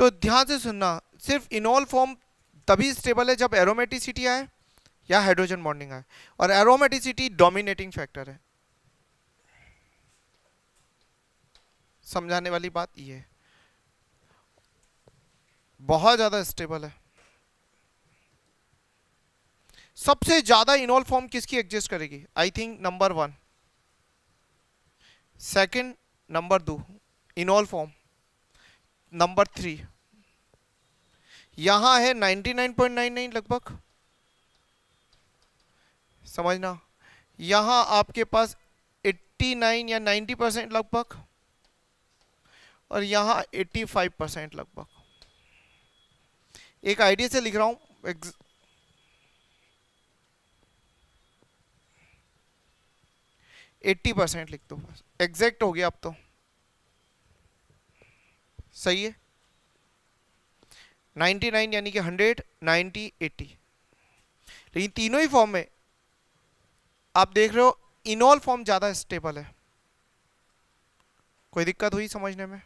तो ध्यान से सुनना सिर्फ इनोल फॉर्म तभी स्टेबल है जब एरोमेटिसिटी आए या हाइड्रोजन बॉन्डिंग आए और एरोमेटिसिटी डोमिनेटिंग फैक्टर है समझाने वाली बात ये है बहुत ज़्यादा स्टेबल है सबसे ज़्यादा इनोल फॉर्म किसकी एग्जिस्ट करेगी I think number one second number दो इनोल फॉर्म नंबर थ्री यहां है 99.99 लगभग समझना यहां आपके पास 89 या 90 परसेंट लगभग और एट्टी 85 परसेंट लगभग एक आइडिया से लिख रहा हूं एट्टी परसेंट लिख दो बस एग्जैक्ट हो गया अब तो सही है 99 यानी कि 100, 90, 80 लेकिन तीनों ही फॉर्म में आप देख रहे हो इनऑल फॉर्म ज़्यादा स्टेबल है कोई दिक्कत हुई समझने में